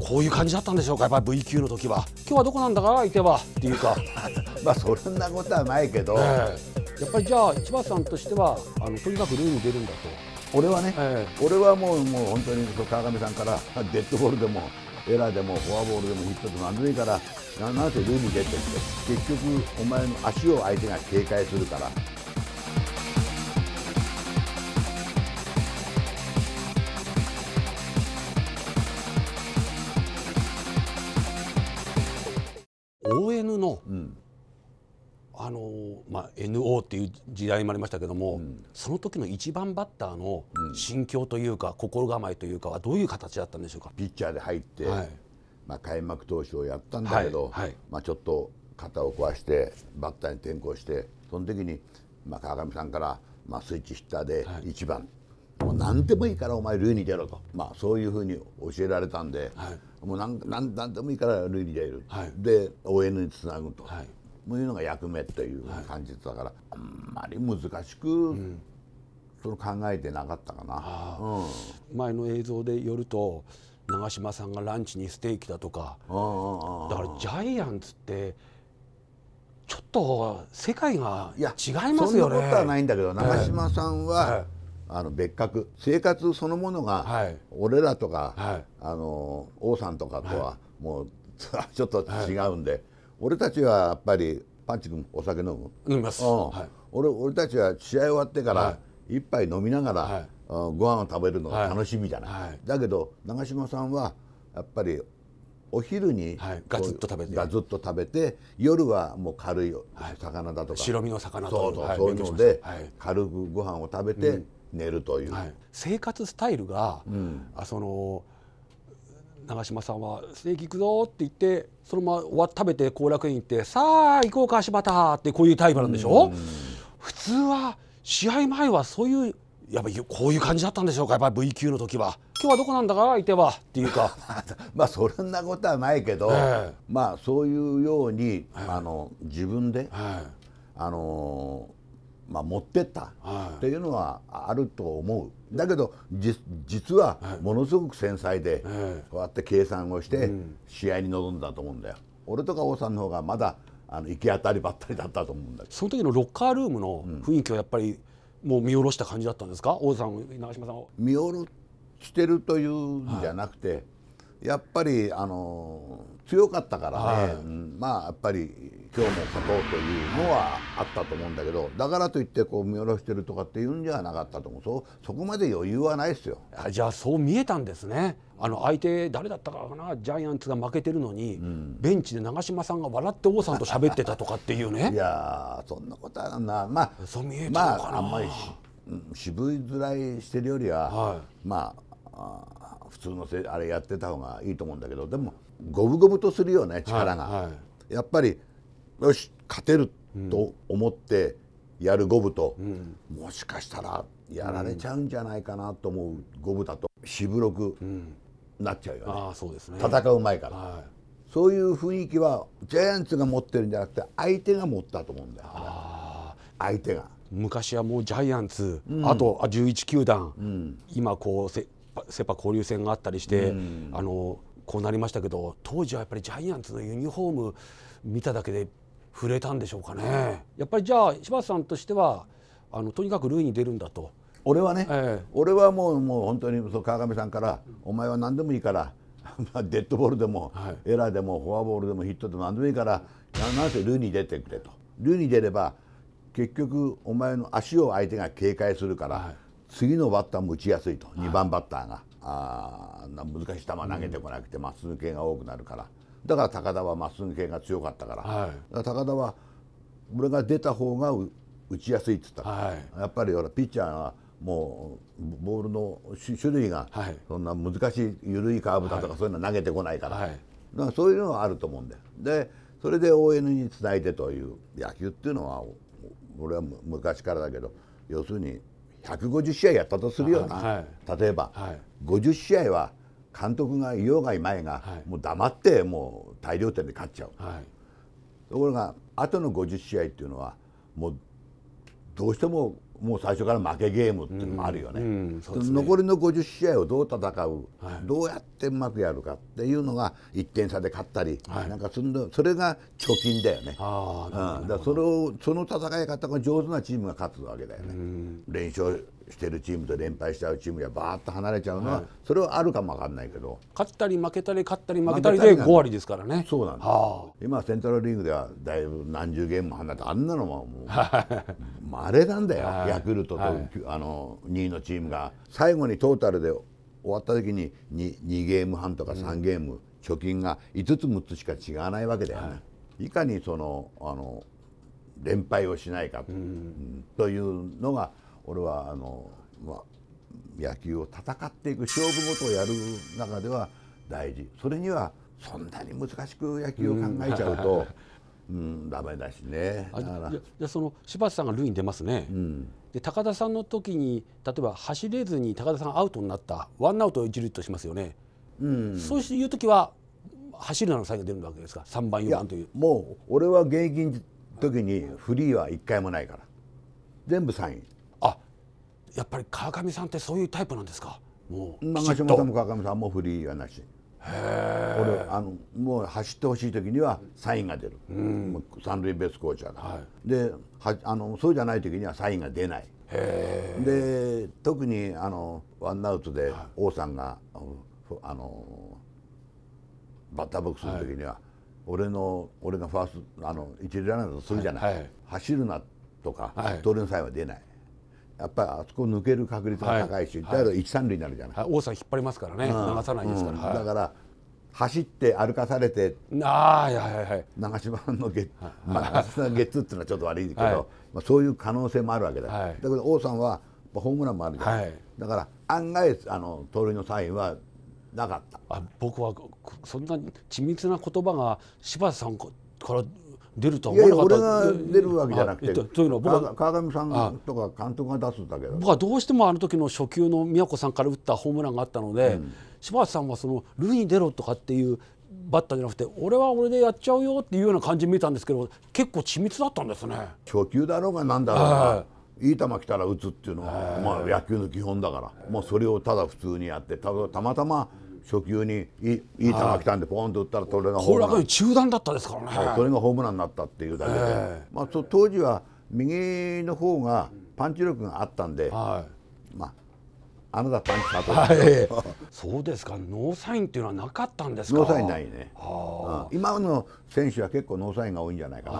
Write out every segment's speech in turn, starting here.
こういう感じだったんでしょうかやっぱり V 級の時は今日はどこなんだか相手はっていうか まあそんなことはないけど、えー、やっぱりじゃあ千葉さんとしてはあのとにかくーに出るんだと俺はね、えー、俺はもうもう本当に川上さんからデッドボールでもエラーでもフォアボールでもヒットでもんでもいいからなんてルール出てって結局お前の足を相手が警戒するからまあ、NO っていう時代もありましたけども、うん、その時の1番バッターの心境というか、うん、心構えというかはどういう形だったんでしょうかピッチャーで入って、はい、まあ、開幕投手をやったんだけど、はいはい、まあ、ちょっと肩を壊してバッターに転向してその時に、まあ、川上さんから、まあ、スイッチヒッターで1番、もう何でもいいからお前塁に出ろと、まあ、そういうふうに教えられたんで、はい、もう何何何でもいいから塁に出る、はい、で応援につなぐと、はい、いうのが役目という感じだから、はい、あんまり難しく、うん、その考えてなかったかな、うん、前の映像でよると長嶋さんがランチにステーキだとかだからジャイアンツってちょっと世界が違いますよね。そんなことはないんだけど長嶋さんは、はい、あの別格生活そのものが、俺らとか、はい、あの王さんとかとは、もう ちょっと違うんで。俺たちはやっぱりパンチ君お酒飲む飲みます、うんはい、俺俺たちは試合終わってから一杯飲みながら、はい、ご飯を食べるのが楽しみじゃない、はい、だけど長嶋さんはやっぱりお昼に、はい、ガツッと食べてガツッと食べて夜はもう軽い魚だとか、白身の魚とかそういうので、軽くご飯を食べて寝るという、生活スタイルが、うん、あその。長嶋さんは「ステーキ行くぞ」って言ってそのままわ食べて後楽園行って「さあ行こうか柴田」ってこういうタイプなんでしょ普通は試合前はそういうやっぱこういう感じだったんでしょうかやっぱり V 級の時は。今日はどこなんだか相手はっていうかまあそんなことはないけど、えー、まあそういうように、えー、あの自分で、えー、あのーまあ、持ってったっていうのはあると思う、だけどじ実はものすごく繊細で、こうやって計算をして試合に臨んだと思うんだよ。俺とか王さんの方がまだあの行き当たりばったりだったと思うんだけどその時のロッカールームの雰囲気はやっぱり、もう見下ろした感じだったんですか王さん長嶋さんを見下ろしてるというんじゃなくて、やっぱりあの強かったからね、はい、まあやっぱり今日も勝とうというのはあったと思うんだけどだからといってこう見下ろしてるとかっていうんじゃなかったと思うそそこまで余裕はないですよじゃあそう見えたんですねあの相手誰だったかなジャイアンツが負けてるのに、うん、ベンチで長嶋さんが笑って王さんと喋ってたとかっていうね いやそんなことはなまあそう見えたのかな、まあ、あんまりし、うん、渋いづらいしてるよりは、はい、まああ普通のせあれやってた方がいいと思うんだけどでも五分五分とするよね力が、はいはい、やっぱりよし勝てると思ってやる五分と、うん、もしかしたらやられちゃうんじゃないかなと思う五分だと渋くなっちゃうよねうん、あそうですね戦う前から、はい、そういう雰囲気はジャイアンツが持ってるんじゃなくて相手が持ったと思うんだよ、ね、相手が。昔はもうジャイアンツ、うん、あと11球団、うん、今こうセ・パ交流戦があったりして、うん、あのこうなりましたけど当時はやっぱりジャイアンツのユニホーム見ただけで触れたんでしょうかね。やっぱりじゃあ柴田さんとしてはあのとにかく塁に出るんだと。俺はね、ええ、俺はもうもう本当にそう川上さんから「お前は何でもいいから」デッドボールでも、はい、エラーでもフォアボールでもヒットでも何でもいいからなんせルに出てくれとルに出れば結局お前の足を相手が警戒するから、はい次のバッターも打ちやすいと、はい、2番バッターがあー難しい球投げてこなくてまっすぐ系が多くなるからだから高田はまっすぐ系が強かったからはい、ら高田は俺が出た方が打ちやすいって言ったから、はい、やっぱりほらピッチャーはもうボールの種類がそんな難しい緩いカーブだとかそういうの投げてこないから,、はい、だそういうのはあると思うんだよ。でそれで ON につないでという野球っていうのは俺は昔からだけど要するに150試合やったとするような、はい、例えば、はい、50試合は監督がいようがいまいが、はい、もう黙ってもう大量点で勝っちゃう、ところが後の50試合っていうのはもうどうしてももう最初から負けゲームっていうのもあるよねうんうんね、残りの50試合をどう戦う、はい、どうやってうまくやるかっていうのが1点差で勝ったり、はい、なんかそのそれが貯金だよね、うん、だそれをその戦い方が上手なチームが勝つわけだよね。連勝してるチームと連敗しちゃうチームやばーッと離れちゃうのは、はい、それはあるかもわかんないけど勝ったり負けたり勝ったり負けたりで5割ですからねそうなんです、はあ、今セントラルリーグではだいぶ何十ゲームも離れてあんなのはもうまれなんだよ、はい、ヤクルトと、はい、あの2位のチームが最後にトータルで終わった時に 2, 2ゲーム半とか3ゲーム、うん、貯金が5つ6つしか違わないわけだよね。いかにそのあの連敗をしないかとうん、というのが俺はあの、まあ、野球を戦っていく勝負事をやる中では大事それにはそんなに難しく野球を考えちゃうと、うん、ダメだしね。だからじゃその柴田さんが塁に出ますね、うん、で高田さんの時に例えば走れずに高田さんアウトになったワンアウト一塁としますよね、うん、そういう時は走るならサインが出るわけですか3番4番というもう俺は現役の時にフリーは1回もないから全部サインやっぱり川上さんってそういうタイプなんですかもう長嶋さんも川上さんもフリーはなし俺あのもう走ってほしい時にはサインが出る、うん、三塁ベースコーチャーが、はい、ではあのそうじゃない時にはサインが出ないで特にあのワンアウトで王さんが、あのバッターボックスの時には、はい、俺の俺がファーストあの一塁ランナーとするじゃない、はい、走るなとか盗塁、はのサインは出ないやっぱりあそこ抜ける確率が高いし、だけど一三塁になるじゃない、王さん引っ張りますからね、流さないですから、だから走って歩かされてああ、はいはいはい長島のゲッ,、まあ、長嶋のゲッツっていうのはちょっと悪いけど、まあ、そういう可能性もあるわけだ、だけど王さんはホームランもあるじゃない、だから案外あの盗塁のサインはなかったあ僕はそんなに緻密な言葉が柴田さんから出るとは思わなかったいや俺が出るわけじゃなくて、というのは川上さんとか監督が出すんだけど僕はどうしてもあの時の初球の宮古さんから打ったホームランがあったので、うん、柴田さんはその塁に出ろとかっていうバッターじゃなくて俺は俺でやっちゃうよっていうような感じに見えたんですけど結構緻密だったんですね初球だろうが何だろうが、いい球来たら打つっていうのは、まあ、野球の基本だから、もうそれをただ普通にやってたたまたま初球にいいいい球が来たんでポーンと打ったらそれがホームラン。これ中断だったですからね、それがホームランになったっていうだけで、まあ、当時は右の方がパンチ力があったんで、はい、まああなたパンチ佐藤、はい、そうですかノーサインっていうのはなかったんですかノーサインないね、うん、今の選手は結構ノーサインが多いんじゃないかな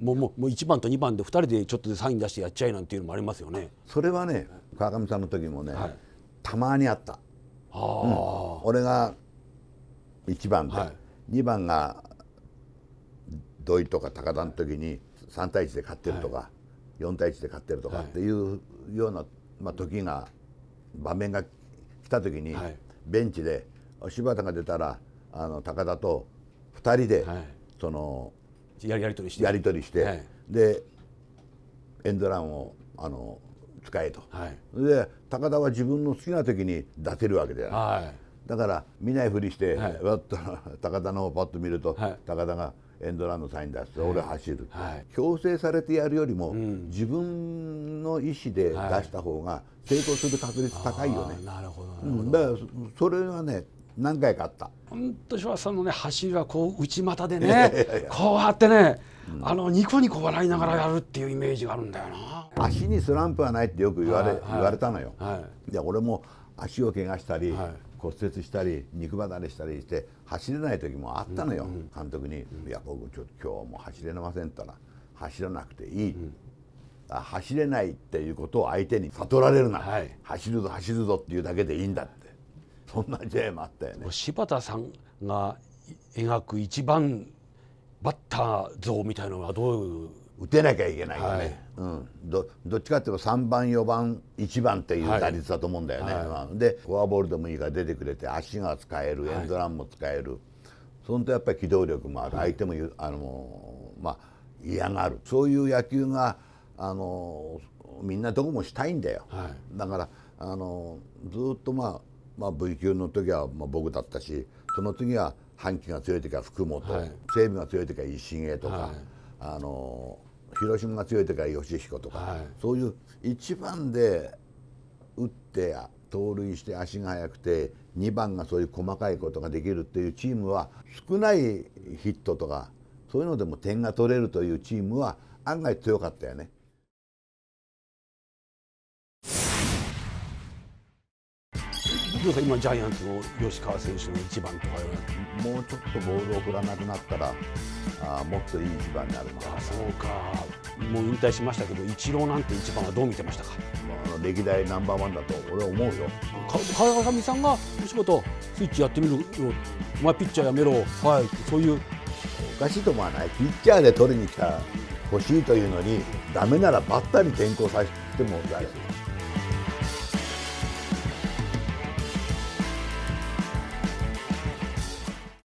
もうもうもう1番と2番で2人でちょっとサイン出してやっちゃいなんていうのもありますよねそれはね川上さんの時もね、はい、たまにあった俺が1番で、はい、2番が土井とか高田の時に3対1で勝ってるとか、はい、4対1で勝ってるとかっていうような、まあ、時が場面が来た時に、ベンチで柴田が出たらあの高田と2人で、そのやり取りしてやり取りして、でエンドランをあの使えと、はい、で高田は自分の好きな時に出せるわけだよ、はい、だから見ないふりして、はい、わっと 高田のをパッと見ると、高田がエンドランのサイン出して、俺走る、強制されてやるよりも、うん、自分の意思で出した方が成功する確率高いよね、なるほど、うん、だからそれはね何回かあった本当和さんのね走りはこう内股でねこうやってねあのニコニコ笑いながらやるっていうイメージがあるんだよな足にスランプはないってよく言われ,、言われたのよ、で俺も足を怪我したり、骨折したり肉離れしたりして走れない時もあったのよ、監督に「いや僕ちょっと今日も走れません」ったら「走らなくていい」走れないっていうことを相手に悟られるな、走るぞ走るぞっていうだけでいいんだってそんな J もあったよね柴田さんが描く一番バッター像みたいなのはどういう打てなきゃいけないよね、はいうん、どどっちかっていうと3番4番1番っていう打率だと思うんだよね、はいでフォアボールでもいいから出てくれて足が使えるエンドランも使える、はい、そのとやっぱり機動力もある、相手もあの、まあ、嫌がるそういう野球があのみんなどこもしたいんだよ、だからあのずっと、まあ、まあ V 級の時は、まあ、僕だったしその次は阪急が強い時は福本、はい、西武が強い時は石毛とか、はい、あの広島が強い時は吉彦とか、はい、そういう1番で打って盗塁して足が速くて2番がそういう細かいことができるっていうチームは少ないヒットとかそういうのでも点が取れるというチームは案外強かったよね。どうですか今ジャイアンツの吉川選手の一番とかもうちょっとボールを振らなくなったらあもっといい一番になるのかそうかもう引退しましたけどイチローなんて一番はどう見てましたか、まあ、歴代ナンバーワンだと俺は思うよ川上さんが吉本スイッチやってみるよお前ピッチャーやめろ、はい、そういうおかしいと思わないピッチャーで取りに来た欲しいというのにだめならバッターに転向させてもらえる。